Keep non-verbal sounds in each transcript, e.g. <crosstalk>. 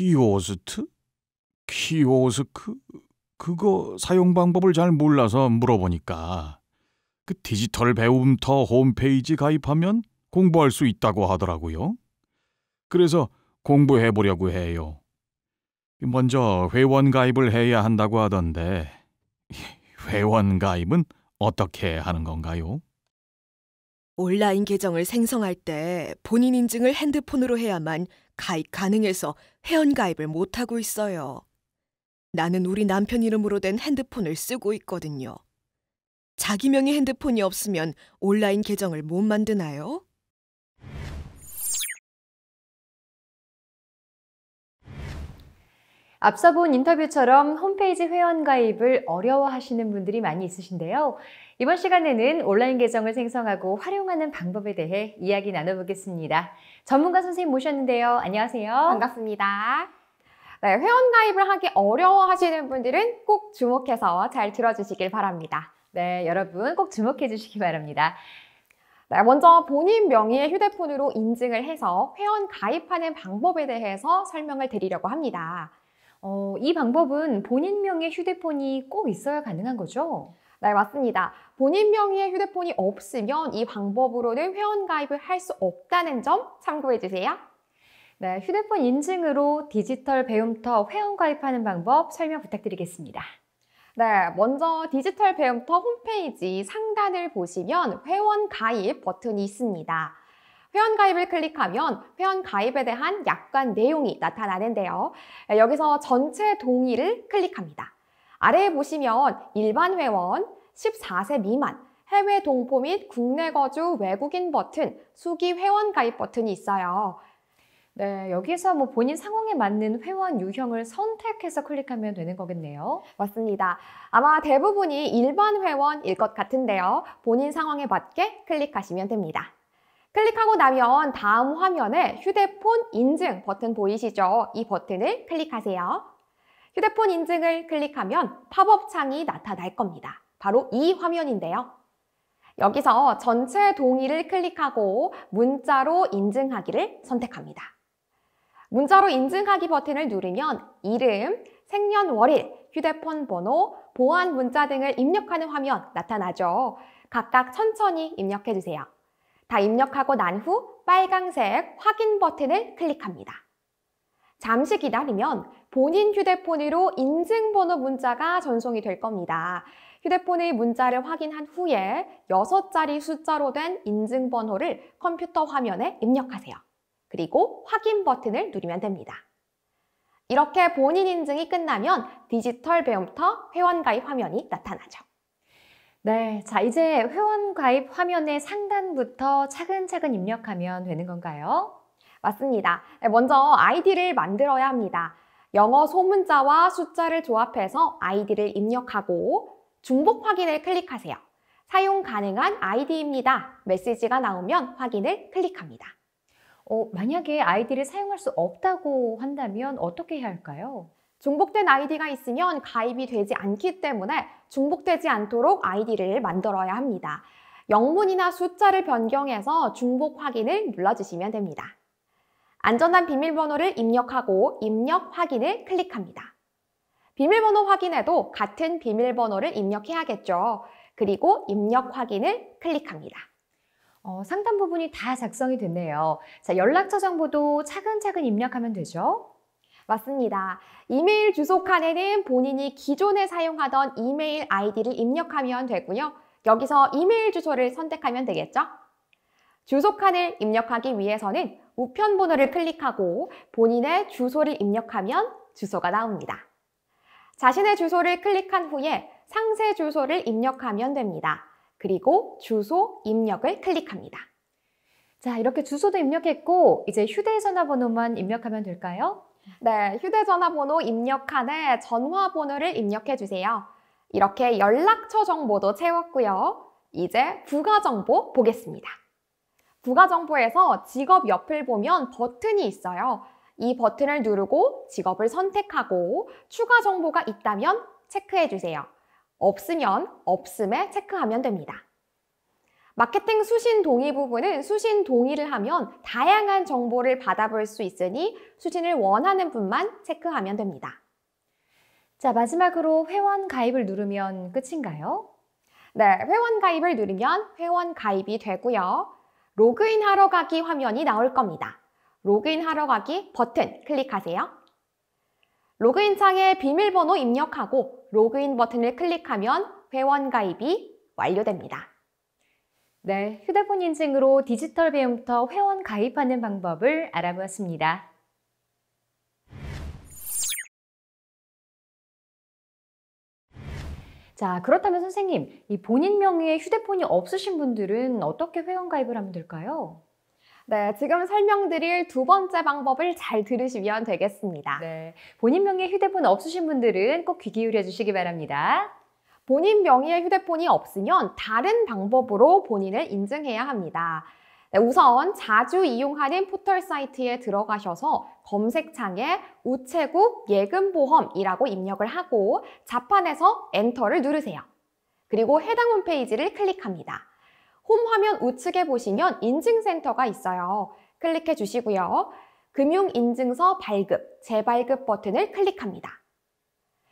키오스트? 키오스크? 그거 사용 방법을 잘 몰라서 물어보니까 그 디지털 배움터 홈페이지 가입하면 공부할 수 있다고 하더라고요. 그래서 공부해 보려고 해요. 먼저 회원 가입을 해야 한다고 하던데 <laughs> 회원 가입은 어떻게 하는 건가요? 온라인 계정을 생성할 때 본인 인증을 핸드폰으로 해야만 가입 가능해서 회원가입을 못하고 있어요. 나는 우리 남편 이름으로 된 핸드폰을 쓰고 있거든요. 자기 명의 핸드폰이 없으면 온라인 계정을 못 만드나요? 앞서 본 인터뷰처럼 홈페이지 회원가입을 어려워하시는 분들이 많이 있으신데요. 이번 시간에는 온라인 계정을 생성하고 활용하는 방법에 대해 이야기 나눠보겠습니다. 전문가 선생님 모셨는데요. 안녕하세요. 반갑습니다. 네, 회원가입을 하기 어려워하시는 분들은 꼭 주목해서 잘 들어주시길 바랍니다. 네, 여러분 꼭 주목해 주시기 바랍니다. 네, 먼저 본인 명의의 휴대폰으로 인증을 해서 회원 가입하는 방법에 대해서 설명을 드리려고 합니다. 어, 이 방법은 본인 명의 휴대폰이 꼭 있어야 가능한 거죠? 네, 맞습니다. 본인 명의의 휴대폰이 없으면 이 방법으로는 회원가입을 할 수 없다는 점 참고해 주세요. 네, 휴대폰 인증으로 디지털 배움터 회원가입하는 방법 설명 부탁드리겠습니다. 네, 먼저 디지털 배움터 홈페이지 상단을 보시면 회원 가입 버튼이 있습니다. 회원가입을 클릭하면 회원가입에 대한 약관 내용이 나타나는데요. 네, 여기서 전체 동의를 클릭합니다. 아래에 보시면 일반 회원, 14세 미만, 해외 동포 및 국내 거주 외국인 버튼, 수기 회원 가입 버튼이 있어요. 네, 여기서 에뭐 본인 상황에 맞는 회원 유형을 선택해서 클릭하면 되는 거겠네요. 맞습니다. 아마 대부분이 일반 회원일 것 같은데요. 본인 상황에 맞게 클릭하시면 됩니다. 클릭하고 나면 다음 화면에 휴대폰 인증 버튼 보이시죠? 이 버튼을 클릭하세요. 휴대폰 인증을 클릭하면 팝업 창이 나타날 겁니다. 바로 이 화면인데요. 여기서 전체 동의를 클릭하고 문자로 인증하기를 선택합니다. 문자로 인증하기 버튼을 누르면 이름, 생년월일, 휴대폰 번호, 보안 문자 등을 입력하는 화면 나타나죠. 각각 천천히 입력해주세요. 다 입력하고 난 후 빨강색 확인 버튼을 클릭합니다. 잠시 기다리면 본인 휴대폰으로 인증번호 문자가 전송이 될 겁니다. 휴대폰의 문자를 확인한 후에 6자리 숫자로 된 인증번호를 컴퓨터 화면에 입력하세요. 그리고 확인 버튼을 누르면 됩니다. 이렇게 본인 인증이 끝나면 디지털 배움터 회원가입 화면이 나타나죠. 네, 자 이제 회원 가입 화면의 상단부터 차근차근 입력하면 되는 건가요? 맞습니다. 네, 먼저 아이디를 만들어야 합니다. 영어 소문자와 숫자를 조합해서 아이디를 입력하고 중복 확인을 클릭하세요. 사용 가능한 아이디입니다. 메시지가 나오면 확인을 클릭합니다. 어, 만약에 아이디를 사용할 수 없다고 한다면 어떻게 해야 할까요? 중복된 아이디가 있으면 가입이 되지 않기 때문에 중복되지 않도록 아이디를 만들어야 합니다. 영문이나 숫자를 변경해서 중복 확인을 눌러주시면 됩니다. 안전한 비밀번호를 입력하고 입력 확인을 클릭합니다. 비밀번호 확인에도 같은 비밀번호를 입력해야겠죠. 그리고 입력 확인을 클릭합니다. 어, 상단 부분이 다 작성이 됐네요. 자, 연락처 정보도 차근차근 입력하면 되죠. 맞습니다. 이메일 주소 칸에는 본인이 기존에 사용하던 이메일 아이디를 입력하면 되고요. 여기서 이메일 주소를 선택하면 되겠죠? 주소 칸을 입력하기 위해서는 우편 번호를 클릭하고 본인의 주소를 입력하면 주소가 나옵니다. 자신의 주소를 클릭한 후에 상세 주소를 입력하면 됩니다. 그리고 주소 입력을 클릭합니다. 자, 이렇게 주소도 입력했고 이제 휴대전화번호만 입력하면 될까요? 네, 휴대전화번호 입력칸에 전화번호를 입력해 주세요. 이렇게 연락처 정보도 채웠고요. 이제 부가정보 보겠습니다. 부가정보에서 직업 옆을 보면 버튼이 있어요. 이 버튼을 누르고 직업을 선택하고 추가 정보가 있다면 체크해 주세요. 없으면 없음에 체크하면 됩니다. 마케팅 수신 동의 부분은 수신 동의를 하면 다양한 정보를 받아볼 수 있으니 수신을 원하는 분만 체크하면 됩니다. 자, 마지막으로 회원 가입을 누르면 끝인가요? 네, 회원 가입을 누르면 회원 가입이 되고요. 로그인 하러 가기 화면이 나올 겁니다. 로그인 하러 가기 버튼 클릭하세요. 로그인 창에 비밀번호 입력하고 로그인 버튼을 클릭하면 회원 가입이 완료됩니다. 네, 휴대폰 인증으로 디지털 배움터 회원 가입하는 방법을 알아보았습니다. 자, 그렇다면 선생님, 이 본인 명의의 휴대폰이 없으신 분들은 어떻게 회원 가입을 하면 될까요? 네, 지금 설명드릴 두 번째 방법을 잘 들으시면 되겠습니다. 네, 본인 명의 의 휴대폰 없으신 분들은 꼭 귀 기울여 주시기 바랍니다. 본인 명의의 휴대폰이 없으면 다른 방법으로 본인을 인증해야 합니다. 네, 우선 자주 이용하는 포털 사이트에 들어가셔서 검색창에 우체국 예금보험이라고 입력을 하고 자판에서 엔터를 누르세요. 그리고 해당 홈페이지를 클릭합니다. 홈 화면 우측에 보시면 인증센터가 있어요. 클릭해 주시고요. 금융인증서 발급, 재발급 버튼을 클릭합니다.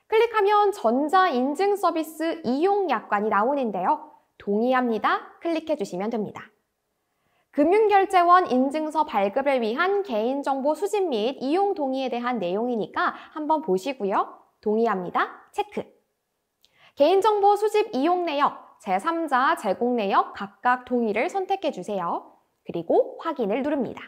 클릭하면 전자인증 서비스 이용 약관이 나오는데요. 동의합니다. 클릭해 주시면 됩니다. 금융결제원 인증서 발급을 위한 개인정보 수집 및 이용 동의에 대한 내용이니까 한번 보시고요. 동의합니다. 체크. 개인정보 수집 이용 내역, 제3자 제공 내역 각각 동의를 선택해 주세요. 그리고 확인을 누릅니다.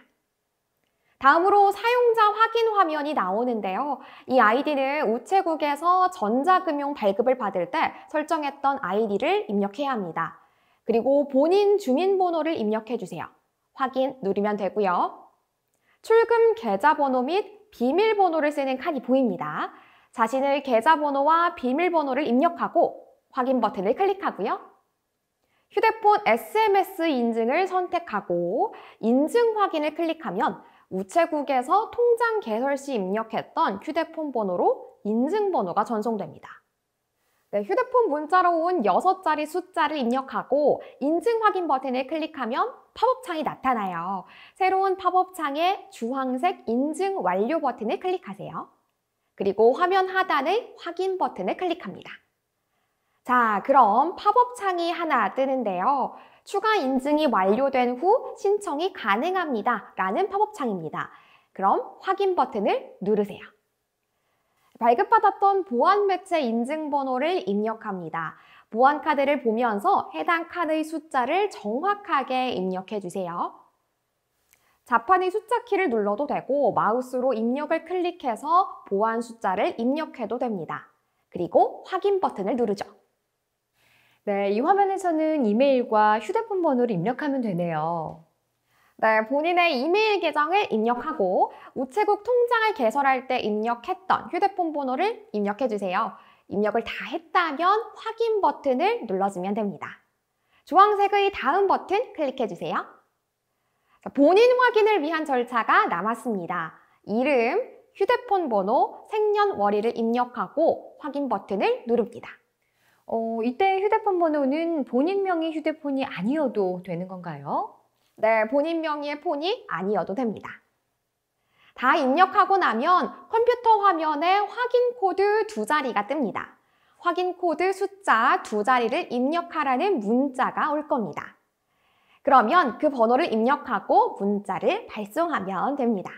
다음으로 사용자 확인 화면이 나오는데요. 이 아이디는 우체국에서 전자금융 발급을 받을 때 설정했던 아이디를 입력해야 합니다. 그리고 본인 주민번호를 입력해 주세요. 확인 누르면 되고요. 출금 계좌번호 및 비밀번호를 쓰는 칸이 보입니다. 자신의 계좌번호와 비밀번호를 입력하고 확인 버튼을 클릭하고요. 휴대폰 SMS 인증을 선택하고 인증 확인을 클릭하면 우체국에서 통장 개설 시 입력했던 휴대폰 번호로 인증번호가 전송됩니다. 네, 휴대폰 문자로 온 6자리 숫자를 입력하고 인증 확인 버튼을 클릭하면 팝업창이 나타나요. 새로운 팝업창에 주황색 인증 완료 버튼을 클릭하세요. 그리고 화면 하단의 확인 버튼을 클릭합니다. 자, 그럼 팝업창이 하나 뜨는데요. 추가 인증이 완료된 후 신청이 가능합니다. 라는 팝업창입니다. 그럼 확인 버튼을 누르세요. 발급받았던 보안 매체 인증번호를 입력합니다. 보안 카드를 보면서 해당 카의 숫자를 정확하게 입력해 주세요. 자판의 숫자 키를 눌러도 되고 마우스로 입력을 클릭해서 보안 숫자를 입력해도 됩니다. 그리고 확인 버튼을 누르죠. 네, 이 화면에서는 이메일과 휴대폰 번호를 입력하면 되네요. 네, 본인의 이메일 계정을 입력하고 우체국 통장을 개설할 때 입력했던 휴대폰 번호를 입력해 주세요. 입력을 다 했다면 확인 버튼을 눌러주면 됩니다. 주황색의 다음 버튼 클릭해 주세요. 본인 확인을 위한 절차가 남았습니다. 이름, 휴대폰 번호, 생년월일을 입력하고 확인 버튼을 누릅니다. 어, 이때 휴대폰 번호는 본인 명의 휴대폰이 아니어도 되는 건가요? 네, 본인 명의의 폰이 아니어도 됩니다. 다 입력하고 나면 컴퓨터 화면에 확인 코드 두 자리가 뜹니다. 확인 코드 숫자 두 자리를 입력하라는 문자가 올 겁니다. 그러면 그 번호를 입력하고 문자를 발송하면 됩니다.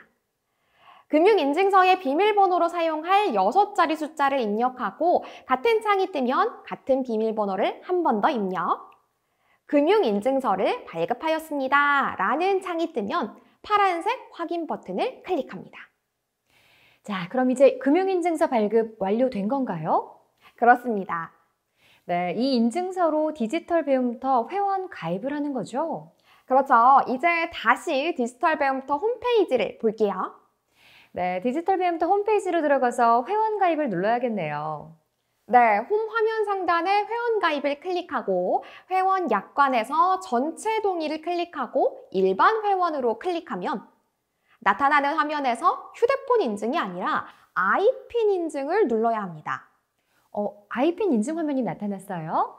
금융인증서의 비밀번호로 사용할 6자리 숫자를 입력하고 같은 창이 뜨면 같은 비밀번호를 한 번 더 입력. 금융인증서를 발급하였습니다. 라는 창이 뜨면 파란색 확인 버튼을 클릭합니다. 자, 그럼 이제 금융인증서 발급 완료된 건가요? 그렇습니다. 네, 이 인증서로 디지털 배움터 회원 가입을 하는 거죠? 그렇죠. 이제 다시 디지털 배움터 홈페이지를 볼게요. 네, 디지털 비엠터 홈페이지로 들어가서 회원 가입을 눌러야겠네요. 네, 홈 화면 상단에 회원 가입을 클릭하고 회원 약관에서 전체 동의를 클릭하고 일반 회원으로 클릭하면 나타나는 화면에서 휴대폰 인증이 아니라 아이핀 인증을 눌러야 합니다. 어, 아이핀 인증 화면이 나타났어요.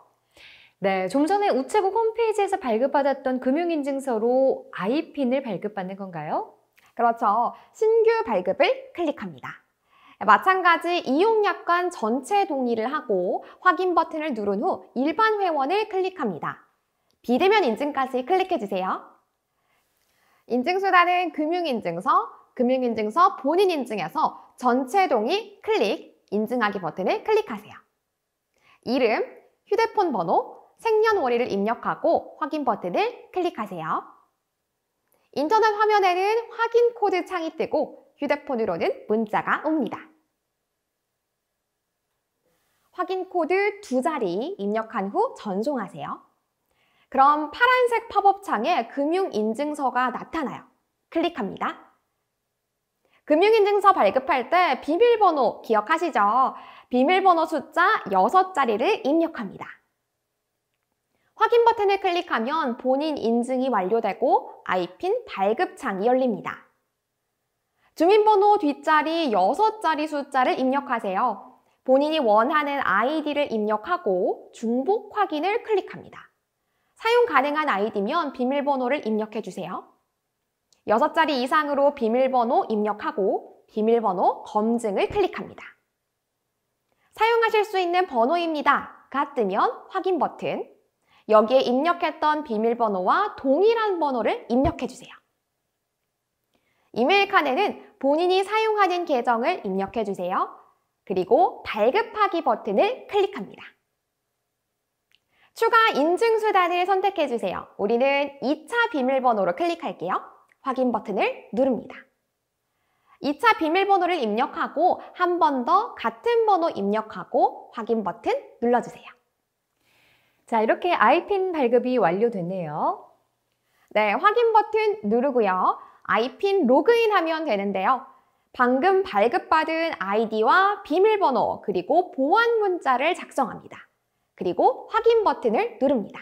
네, 좀 전에 우체국 홈페이지에서 발급받았던 금융인증서로 아이핀을 발급받는 건가요? 그렇죠. 신규 발급을 클릭합니다. 마찬가지 이용약관 전체 동의를 하고 확인 버튼을 누른 후 일반 회원을 클릭합니다. 비대면 인증까지 클릭해주세요. 인증수단은 금융인증서, 금융인증서 본인 인증에서 전체 동의 클릭, 인증하기 버튼을 클릭하세요. 이름, 휴대폰 번호, 생년월일을 입력하고 확인 버튼을 클릭하세요. 인터넷 화면에는 확인 코드 창이 뜨고 휴대폰으로는 문자가 옵니다. 확인 코드 두 자리 입력한 후 전송하세요. 그럼 파란색 팝업 창에 금융인증서가 나타나요. 클릭합니다. 금융인증서 발급할 때 비밀번호 기억하시죠? 비밀번호 숫자 6자리를 입력합니다. 확인 버튼을 클릭하면 본인 인증이 완료되고 아이핀 발급 창이 열립니다. 주민번호 뒷자리 6자리 숫자를 입력하세요. 본인이 원하는 아이디를 입력하고 중복 확인을 클릭합니다. 사용 가능한 아이디면 비밀번호를 입력해 주세요. 6자리 이상으로 비밀번호 입력하고 비밀번호 검증을 클릭합니다. 사용하실 수 있는 번호입니다. 가 뜨면 확인 버튼, 여기에 입력했던 비밀번호와 동일한 번호를 입력해주세요. 이메일 칸에는 본인이 사용하는 계정을 입력해주세요. 그리고 발급하기 버튼을 클릭합니다. 추가 인증 수단을 선택해주세요. 우리는 2차 비밀번호로 클릭할게요. 확인 버튼을 누릅니다. 2차 비밀번호를 입력하고 한 번 더 같은 번호 입력하고 확인 버튼 눌러주세요. 자, 이렇게 아이핀 발급이 완료됐네요. 네, 확인 버튼 누르고요. 아이핀 로그인하면 되는데요. 방금 발급받은 아이디와 비밀번호 그리고 보안 문자를 작성합니다. 그리고 확인 버튼을 누릅니다.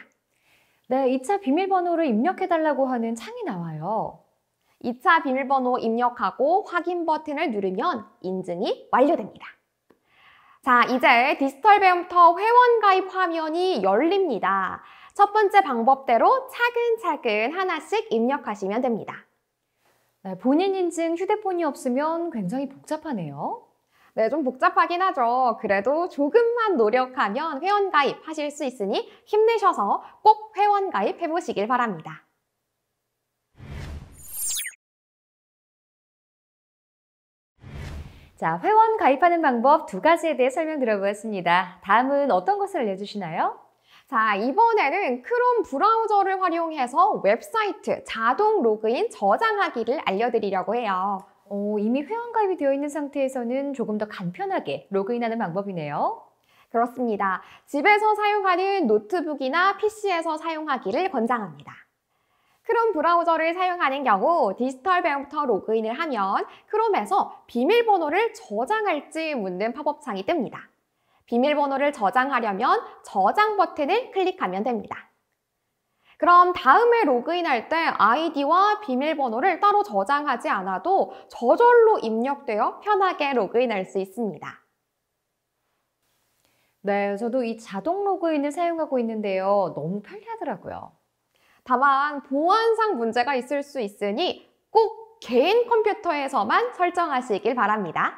네, 2차 비밀번호를 입력해달라고 하는 창이 나와요. 2차 비밀번호 입력하고 확인 버튼을 누르면 인증이 완료됩니다. 자, 이제 디지털 배움터 회원 가입 화면이 열립니다. 첫 번째 방법대로 차근차근 하나씩 입력하시면 됩니다. 네, 본인 인증 휴대폰이 없으면 굉장히 복잡하네요. 네, 좀 복잡하긴 하죠. 그래도 조금만 노력하면 회원가입 하실 수 있으니 힘내셔서 꼭 회원가입 해보시길 바랍니다. 자, 회원 가입하는 방법 두 가지에 대해 설명 들어보았습니다. 다음은 어떤 것을 알려주시나요? 자, 이번에는 크롬 브라우저를 활용해서 웹사이트 자동 로그인 저장하기를 알려드리려고 해요. 오, 이미 회원 가입이 되어 있는 상태에서는 조금 더 간편하게 로그인하는 방법이네요. 그렇습니다. 집에서 사용하는 노트북이나 PC에서 사용하기를 권장합니다. 크롬 브라우저를 사용하는 경우 디지털 배경부터 로그인을 하면 크롬에서 비밀번호를 저장할지 묻는 팝업창이 뜹니다. 비밀번호를 저장하려면 저장 버튼을 클릭하면 됩니다. 그럼 다음에 로그인할 때 아이디와 비밀번호를 따로 저장하지 않아도 저절로 입력되어 편하게 로그인할 수 있습니다. 네, 저도 이 자동 로그인을 사용하고 있는데요. 너무 편리하더라고요. 다만 보안상 문제가 있을 수 있으니 꼭 개인 컴퓨터에서만 설정하시길 바랍니다.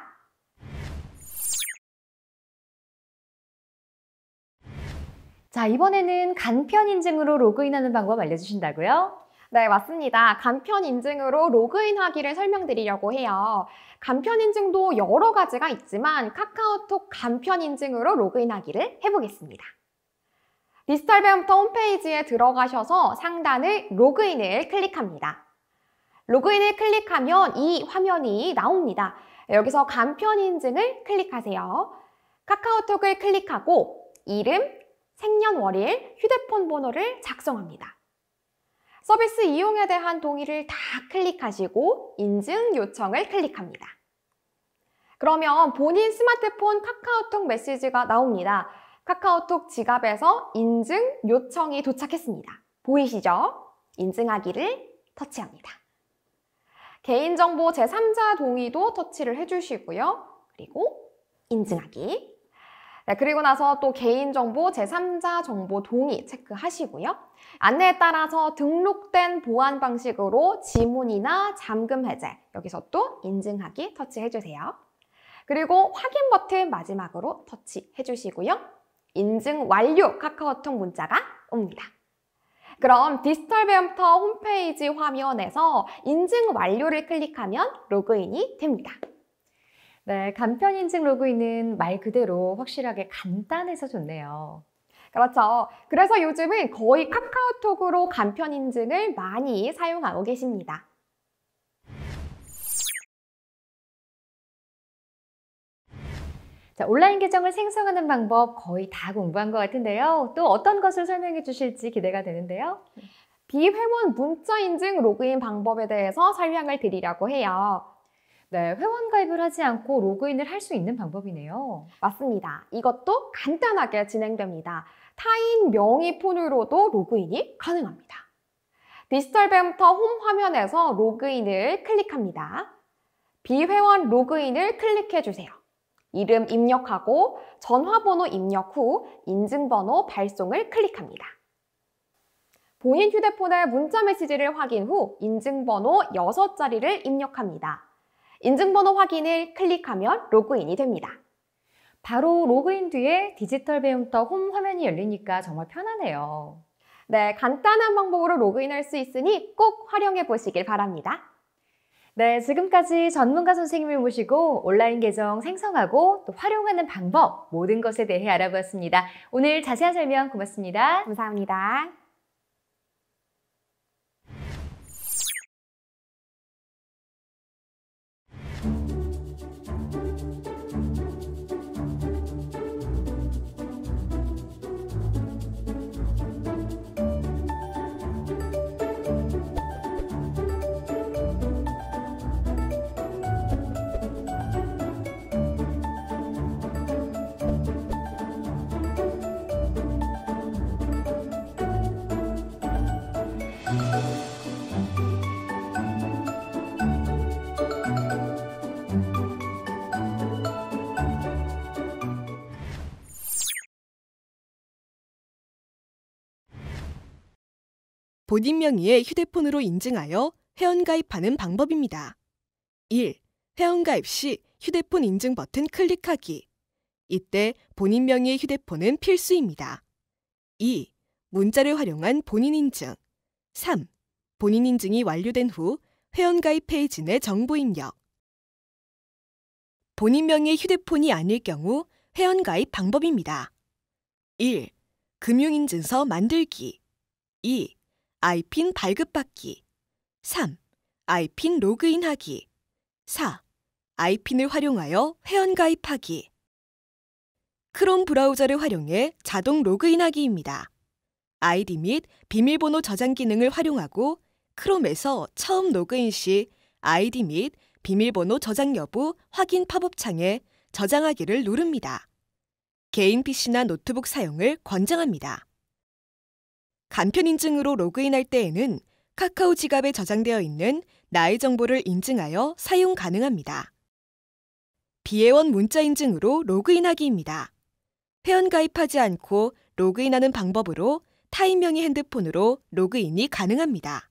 자, 이번에는 간편 인증으로 로그인하는 방법 알려주신다고요? 네, 맞습니다. 간편 인증으로 로그인하기를 설명드리려고 해요. 간편 인증도 여러 가지가 있지만 카카오톡 간편 인증으로 로그인하기를 해보겠습니다. 디지털 배움터 홈페이지에 들어가셔서 상단을 로그인을 클릭합니다. 로그인을 클릭하면 이 화면이 나옵니다. 여기서 간편 인증을 클릭하세요. 카카오톡을 클릭하고 이름, 생년월일, 휴대폰 번호를 작성합니다. 서비스 이용에 대한 동의를 다 클릭하시고 인증 요청을 클릭합니다. 그러면 본인 스마트폰 카카오톡 메시지가 나옵니다. 카카오톡 지갑에서 인증 요청이 도착했습니다. 보이시죠? 인증하기를 터치합니다. 개인정보 제3자 동의도 터치를 해주시고요. 그리고 인증하기. 네, 그리고 나서 또 개인정보 제3자 정보 동의 체크하시고요. 안내에 따라서 등록된 보안 방식으로 지문이나 잠금 해제, 여기서 또 인증하기 터치해주세요. 그리고 확인 버튼 마지막으로 터치해주시고요. 인증 완료 카카오톡 문자가 옵니다. 그럼 디지털 배움터 홈페이지 화면에서 인증 완료를 클릭하면 로그인이 됩니다. 네, 간편 인증 로그인은 말 그대로 확실하게 간단해서 좋네요. 그렇죠. 그래서 요즘은 거의 카카오톡으로 간편 인증을 많이 사용하고 계십니다. 자, 온라인 계정을 생성하는 방법 거의 다 공부한 것 같은데요. 또 어떤 것을 설명해 주실지 기대가 되는데요. 비회원 문자 인증 로그인 방법에 대해서 설명을 드리려고 해요. 네, 회원 가입을 하지 않고 로그인을 할 수 있는 방법이네요. 맞습니다. 이것도 간단하게 진행됩니다. 타인 명의 폰으로도 로그인이 가능합니다. 디지털 배터홈 화면에서 로그인을 클릭합니다. 비회원 로그인을 클릭해 주세요. 이름 입력하고 전화번호 입력 후 인증번호 발송을 클릭합니다. 본인 휴대폰에 문자 메시지를 확인 후 인증번호 6자리를 입력합니다. 인증번호 확인을 클릭하면 로그인이 됩니다. 바로 로그인 뒤에 디지털 배움터 홈 화면이 열리니까 정말 편하네요. 네, 간단한 방법으로 로그인할 수 있으니 꼭 활용해 보시길 바랍니다. 네, 지금까지 전문가 선생님을 모시고 온라인 계정 생성하고 또 활용하는 방법 모든 것에 대해 알아보았습니다. 오늘 자세한 설명 고맙습니다. 감사합니다. 본인 명의의 휴대폰으로 인증하여 회원가입하는 방법입니다. 1. 회원가입 시 휴대폰 인증 버튼 클릭하기. 이때 본인 명의의 휴대폰은 필수입니다. 2. 문자를 활용한 본인 인증. 3. 본인 인증이 완료된 후 회원가입 페이지 내 정보 입력. 본인 명의 휴대폰이 아닐 경우 회원가입 방법입니다. 1. 금융인증서 만들기 2. 아이핀 발급받기 3. 아이핀 로그인하기 4. 아이핀을 활용하여 회원가입하기 크롬 브라우저를 활용해 자동 로그인하기입니다. 아이디 및 비밀번호 저장 기능을 활용하고 크롬에서 처음 로그인 시 아이디 및 비밀번호 저장 여부 확인 팝업창에 저장하기를 누릅니다. 개인 PC나 노트북 사용을 권장합니다. 간편 인증으로 로그인할 때에는 카카오 지갑에 저장되어 있는 나의 정보를 인증하여 사용 가능합니다. 비회원 문자 인증으로 로그인하기입니다. 회원 가입하지 않고 로그인하는 방법으로 타인명의 핸드폰으로 로그인이 가능합니다.